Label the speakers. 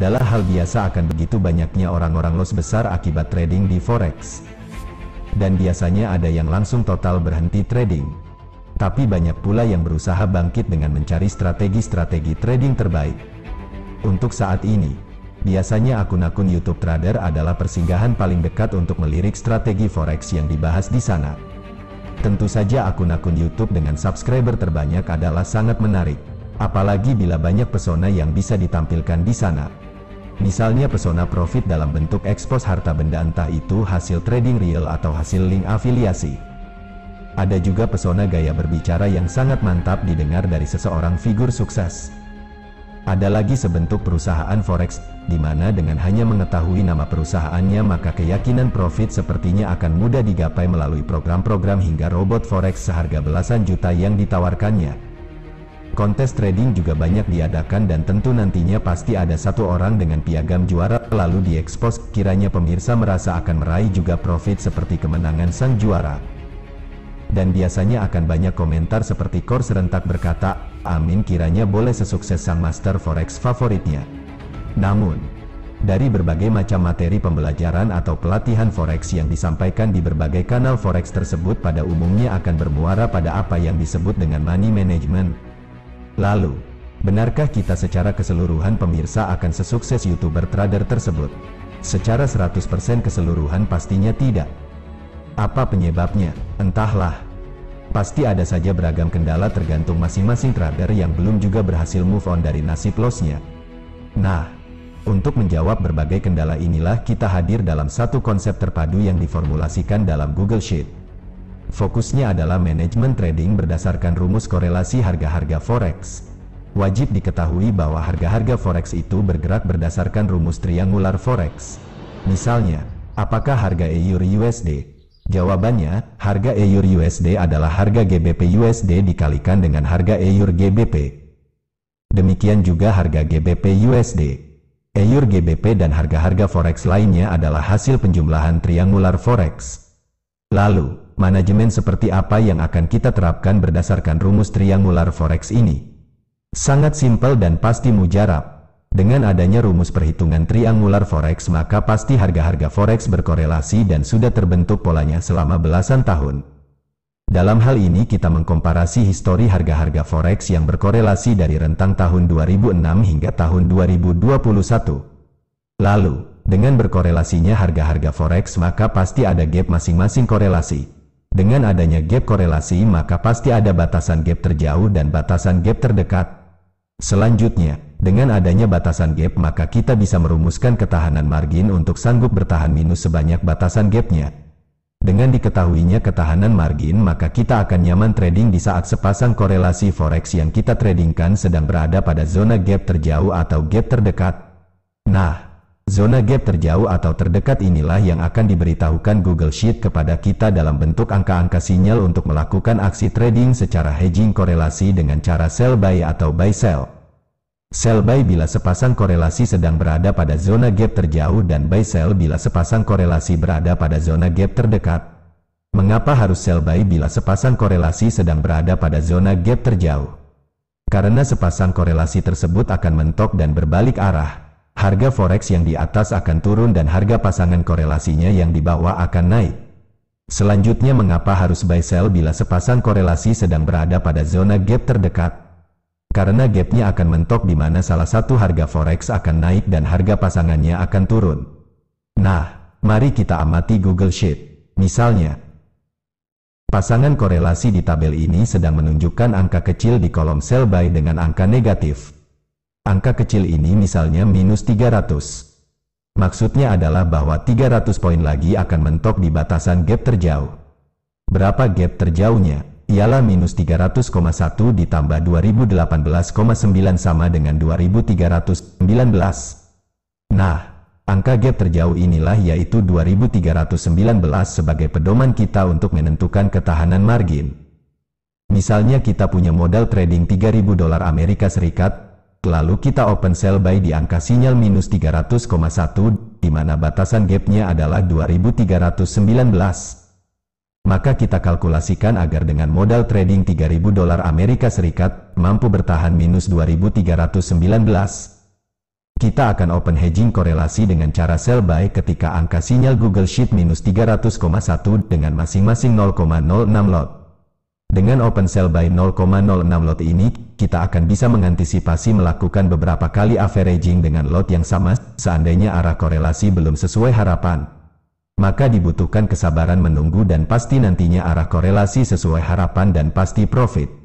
Speaker 1: adalah hal biasa akan begitu banyaknya orang-orang los besar akibat trading di forex. Dan biasanya ada yang langsung total berhenti trading. Tapi banyak pula yang berusaha bangkit dengan mencari strategi-strategi trading terbaik. Untuk saat ini, biasanya akun-akun YouTube trader adalah persinggahan paling dekat untuk melirik strategi forex yang dibahas di sana. Tentu saja akun-akun YouTube dengan subscriber terbanyak adalah sangat menarik apalagi bila banyak pesona yang bisa ditampilkan di sana. Misalnya pesona profit dalam bentuk ekspos harta benda entah itu hasil trading real atau hasil link afiliasi. Ada juga pesona gaya berbicara yang sangat mantap didengar dari seseorang figur sukses. Ada lagi sebentuk perusahaan forex, di mana dengan hanya mengetahui nama perusahaannya maka keyakinan profit sepertinya akan mudah digapai melalui program-program hingga robot forex seharga belasan juta yang ditawarkannya, Kontes trading juga banyak diadakan dan tentu nantinya pasti ada satu orang dengan piagam juara lalu diekspos, kiranya pemirsa merasa akan meraih juga profit seperti kemenangan sang juara. Dan biasanya akan banyak komentar seperti Kor serentak berkata, amin kiranya boleh sesukses sang master forex favoritnya. Namun, dari berbagai macam materi pembelajaran atau pelatihan forex yang disampaikan di berbagai kanal forex tersebut pada umumnya akan bermuara pada apa yang disebut dengan money management, Lalu, benarkah kita secara keseluruhan pemirsa akan sesukses YouTuber trader tersebut? Secara 100% keseluruhan pastinya tidak. Apa penyebabnya? Entahlah. Pasti ada saja beragam kendala tergantung masing-masing trader yang belum juga berhasil move on dari nasib lossnya. Nah, untuk menjawab berbagai kendala inilah kita hadir dalam satu konsep terpadu yang diformulasikan dalam Google Sheet. Fokusnya adalah manajemen trading berdasarkan rumus korelasi harga-harga forex. Wajib diketahui bahwa harga-harga forex itu bergerak berdasarkan rumus triangular forex. Misalnya, apakah harga EUR USD? Jawabannya, harga EUR USD adalah harga GBP USD dikalikan dengan harga EUR GBP. Demikian juga harga GBP USD. EUR GBP dan harga-harga forex lainnya adalah hasil penjumlahan triangular forex. Lalu, manajemen seperti apa yang akan kita terapkan berdasarkan rumus triangular forex ini. Sangat simpel dan pasti mujarab. Dengan adanya rumus perhitungan triangular forex maka pasti harga-harga forex berkorelasi dan sudah terbentuk polanya selama belasan tahun. Dalam hal ini kita mengkomparasi histori harga-harga forex yang berkorelasi dari rentang tahun 2006 hingga tahun 2021. Lalu, dengan berkorelasinya harga-harga forex maka pasti ada gap masing-masing korelasi. Dengan adanya gap korelasi maka pasti ada batasan gap terjauh dan batasan gap terdekat. Selanjutnya, dengan adanya batasan gap maka kita bisa merumuskan ketahanan margin untuk sanggup bertahan minus sebanyak batasan gapnya. Dengan diketahuinya ketahanan margin maka kita akan nyaman trading di saat sepasang korelasi forex yang kita tradingkan sedang berada pada zona gap terjauh atau gap terdekat. Nah, Zona gap terjauh atau terdekat inilah yang akan diberitahukan Google Sheet kepada kita dalam bentuk angka-angka sinyal untuk melakukan aksi trading secara hedging korelasi dengan cara sell buy atau buy sell. Sell buy bila sepasang korelasi sedang berada pada zona gap terjauh dan buy sell bila sepasang korelasi berada pada zona gap terdekat. Mengapa harus sell buy bila sepasang korelasi sedang berada pada zona gap terjauh? Karena sepasang korelasi tersebut akan mentok dan berbalik arah, harga forex yang di atas akan turun dan harga pasangan korelasinya yang di bawah akan naik. Selanjutnya mengapa harus buy sell bila sepasang korelasi sedang berada pada zona gap terdekat? Karena gapnya akan mentok di mana salah satu harga forex akan naik dan harga pasangannya akan turun. Nah, mari kita amati Google Sheet. Misalnya, pasangan korelasi di tabel ini sedang menunjukkan angka kecil di kolom sell buy dengan angka negatif. Angka kecil ini misalnya minus 300. Maksudnya adalah bahwa 300 poin lagi akan mentok di batasan gap terjauh. Berapa gap terjauhnya? Ialah minus 300,1 ditambah 2018,9 sama dengan 2319. Nah, angka gap terjauh inilah yaitu 2319 sebagai pedoman kita untuk menentukan ketahanan margin. Misalnya kita punya modal trading 3000 dolar Amerika Serikat, lalu kita open sell buy di angka sinyal minus 300,1, di mana batasan gapnya adalah 2319. Maka kita kalkulasikan agar dengan modal trading 3000 dolar Amerika Serikat, mampu bertahan minus 2319. Kita akan open hedging korelasi dengan cara sell buy ketika angka sinyal Google Sheet minus 300,1 dengan masing-masing 0,06 lot. Dengan open sell by 0,06 lot ini, kita akan bisa mengantisipasi melakukan beberapa kali averaging dengan lot yang sama, seandainya arah korelasi belum sesuai harapan. Maka dibutuhkan kesabaran menunggu dan pasti nantinya arah korelasi sesuai harapan dan pasti profit.